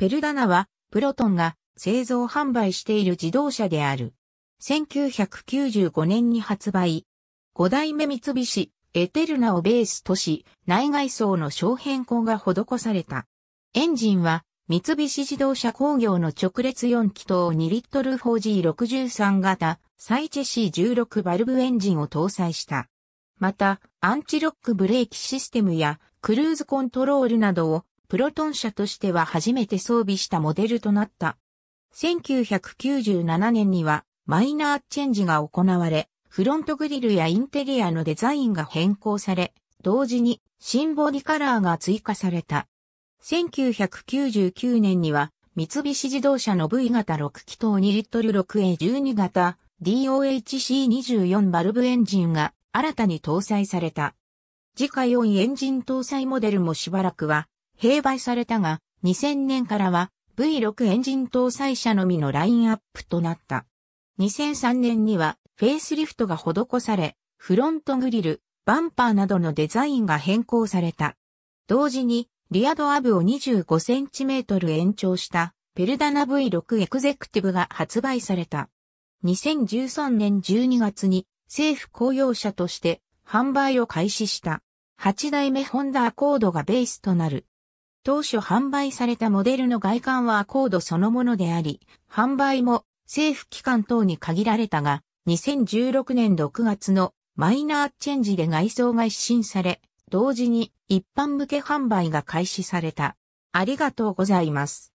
ペルダナは、プロトンが製造販売している自動車である。1995年に発売。5代目三菱、エテルナをベースとし、内外装の小変更が施された。エンジンは、三菱自動車工業の直列4気筒2リットル 4G63 型、サイチェ C16 バルブエンジンを搭載した。また、アンチロックブレーキシステムや、クルーズコントロールなどをプロトン車としては初めて装備したモデルとなった。1997年にはマイナーチェンジが行われ、フロントグリルやインテリアのデザインが変更され、同時に新ボディカラーが追加された。1999年には三菱自動車の V 型6気筒2リットル 6A12 型 DOHC24 バルブエンジンが新たに搭載された。次回4エンジン搭載モデルもしばらくは併売されたが、2000年からは V6 エンジン搭載車のみのラインアップとなった。2003年にはフェイスリフトが施され、フロントグリル、バンパーなどのデザインが変更された。同時に、リアドアブを 25cm 延長したペルダナ V6 エクゼクティブが発売された。2013年12月に政府公用車として販売を開始した。8代目ホンダアコードがベースとなる。当初販売されたモデルの外観はアコードそのものであり、販売も政府機関等に限られたが、2016年6月のマイナーチェンジで外装が一新され、同時に一般向け販売が開始された。ありがとうございます。